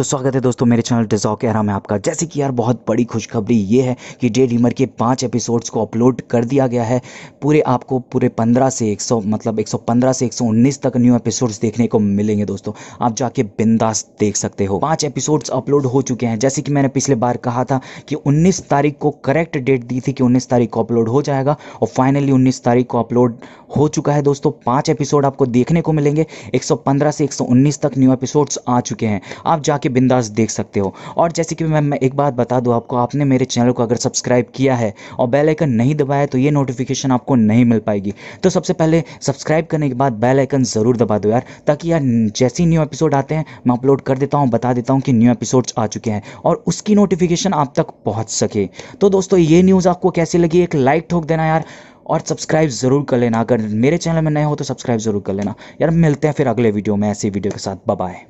तो स्वागत है दोस्तों मेरे चैनल डिजॉक के में आपका जैसे कि यार बहुत बड़ी खुशखबरी ये है कि डे डीमर के पांच एपिसोड्स को अपलोड कर दिया गया है पूरे आपको पूरे 15 से 100 मतलब 115 से 119 तक न्यू एपिसोड्स देखने को मिलेंगे दोस्तों आप जाके बिंदास देख सकते हो पाँच एपिसोड्स अपलोड हो चुके हैं जैसे कि मैंने पिछले बार कहा था कि उन्नीस तारीख को करेक्ट डेट दी थी कि उन्नीस तारीख को अपलोड हो जाएगा और फाइनली उन्नीस तारीख को अपलोड हो चुका है दोस्तों पाँच एपिसोड आपको देखने को मिलेंगे एक से एक तक न्यू एपिसोड्स आ चुके हैं आप जाके बिंदास देख सकते हो और जैसे कि मैं, मैं एक बात बता दूँ आपको आपने मेरे चैनल को अगर सब्सक्राइब किया है और बेलाइकन नहीं दबाया तो ये नोटिफिकेशन आपको नहीं मिल पाएगी तो सबसे पहले सब्सक्राइब करने के बाद बेलाइकन ज़रूर दबा दो यार ताकि यार जैसे ही न्यू एपिसोड आते हैं मैं अपलोड कर देता हूँ बता देता हूँ कि न्यू एपिसोड्स आ चुके हैं और उसकी नोटिफिकेशन आप तक पहुँच सके तो दोस्तों ये न्यूज़ आपको कैसी लगी एक लाइक ठोक देना यार और सब्सक्राइब ज़रूर कर लेना अगर मेरे चैनल में नए हो तो सब्सक्राइब ज़रूर कर लेना यार मिलते हैं फिर अगले वीडियो में ऐसी वीडियो के साथ बाय